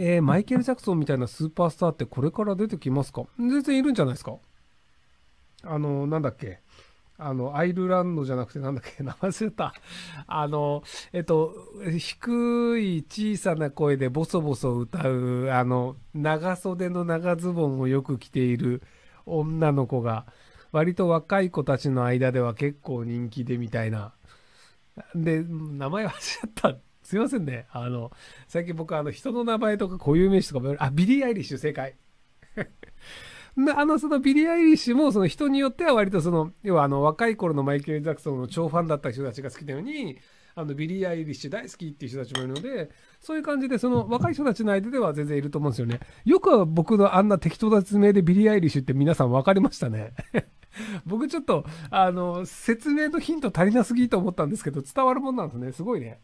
えー、マイケル・ジャクソンみたいなスーパースターってこれから出てきますか全然いるんじゃないですかあの、なんだっけあの、アイルランドじゃなくてなんだっけ 名前忘れた。あの、えっと、低い小さな声でボソボソ歌う、あの、長袖の長ズボンをよく着ている女の子が、割と若い子たちの間では結構人気でみたいな。で、名前忘れちゃった。すいませんね。あの、最近僕、あの、人の名前とか固有名詞とかも、あ、ビリー・アイリッシュ、正解。あの、そのビリー・アイリッシュも、その人によっては割とその、要はあの、若い頃のマイケル・ジャクソンの超ファンだった人たちが好きなように、あの、ビリー・アイリッシュ大好きっていう人たちもいるので、そういう感じで、その若い人たちの間では全然いると思うんですよね。よく僕のあんな適当な説明でビリー・アイリッシュって皆さん分かりましたね。僕ちょっと、あの、説明のヒント足りなすぎと思ったんですけど、伝わるもんなんですね。すごいね。